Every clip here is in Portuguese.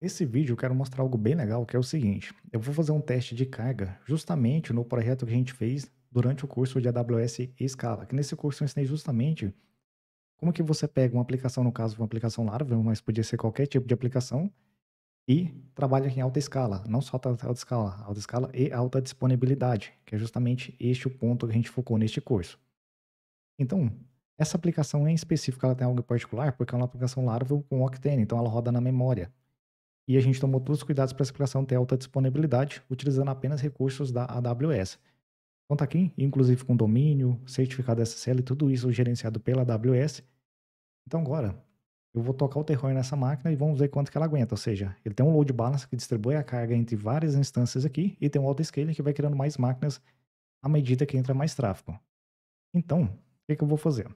Nesse vídeo eu quero mostrar algo bem legal, que é o seguinte. Eu vou fazer um teste de carga justamente no projeto que a gente fez durante o curso de AWS Scala. Que nesse curso eu ensinei justamente como que você pega uma aplicação, no caso uma aplicação Laravel, mas podia ser qualquer tipo de aplicação, e trabalha em alta escala, não só alta escala, alta escala e alta disponibilidade, que é justamente este o ponto que a gente focou neste curso. Então, essa aplicação em específico ela tem algo em particular, porque é uma aplicação Laravel com Octane, então ela roda na memória e a gente tomou todos os cuidados para essa aplicação ter alta disponibilidade, utilizando apenas recursos da AWS. Então aqui, inclusive com domínio, certificado SSL, tudo isso gerenciado pela AWS. Então agora, eu vou tocar o terror nessa máquina e vamos ver quanto que ela aguenta. Ou seja, ele tem um load balance que distribui a carga entre várias instâncias aqui e tem um auto scaling que vai criando mais máquinas à medida que entra mais tráfego. Então, o que, que eu vou fazer?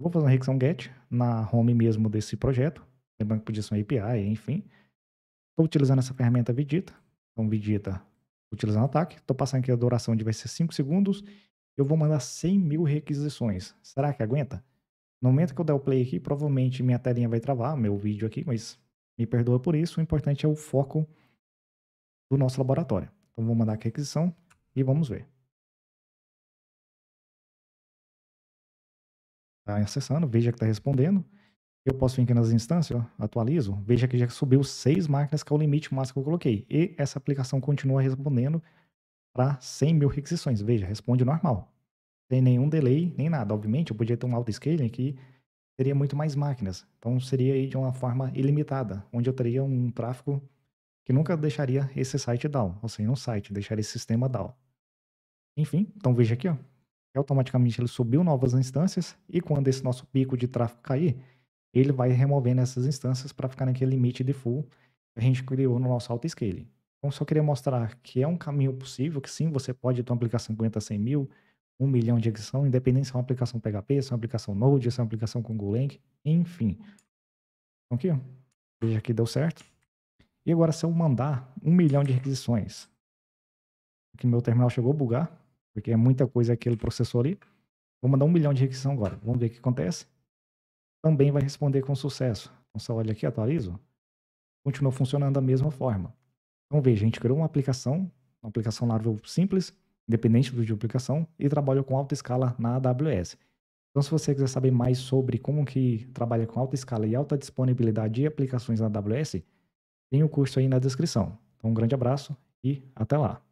vou fazer uma requisição GET na home mesmo desse projeto, lembrando que podia ser uma API, enfim. Estou utilizando essa ferramenta Vidita, Então, Vidita, utilizando ataque. Estou passando aqui a duração de vai ser 5 segundos. Eu vou mandar 100 mil requisições. Será que aguenta? No momento que eu der o play aqui, provavelmente minha telinha vai travar, meu vídeo aqui, mas me perdoa por isso. O importante é o foco do nosso laboratório. Então, vou mandar a requisição e vamos ver. Está acessando, veja que está respondendo. Eu posso vir aqui nas instâncias, ó, atualizo, veja que já subiu seis máquinas, que é o limite máximo que eu coloquei. E essa aplicação continua respondendo para 100 mil requisições. Veja, responde normal. Sem nenhum delay, nem nada. Obviamente, eu podia ter um auto-scaling que teria muito mais máquinas. Então, seria aí de uma forma ilimitada, onde eu teria um tráfego que nunca deixaria esse site down, ou seja, um site, deixaria esse sistema down. Enfim, então veja aqui, ó, automaticamente ele subiu novas instâncias e quando esse nosso pico de tráfego cair, ele vai removendo essas instâncias para ficar naquele limite de full que a gente criou no nosso auto-scaling. Então, só queria mostrar que é um caminho possível, que sim, você pode ter uma aplicação que aguenta 100 mil, 1 milhão de execução, independente se é uma aplicação PHP, se é uma aplicação Node, se é uma aplicação com Golang, enfim. Então, aqui, veja que deu certo. E agora, se eu mandar 1 milhão de requisições, que meu terminal chegou a bugar, porque é muita coisa aquele processor ali, vou mandar 1 milhão de requisição agora. Vamos ver o que acontece também vai responder com sucesso. Então, só olha aqui, atualizo, continua funcionando da mesma forma. Então, veja, a gente criou uma aplicação, uma aplicação Laravel simples, independente do tipo de aplicação, e trabalha com alta escala na AWS. Então, se você quiser saber mais sobre como que trabalha com alta escala e alta disponibilidade de aplicações na AWS, tem o um curso aí na descrição. Então, um grande abraço e até lá!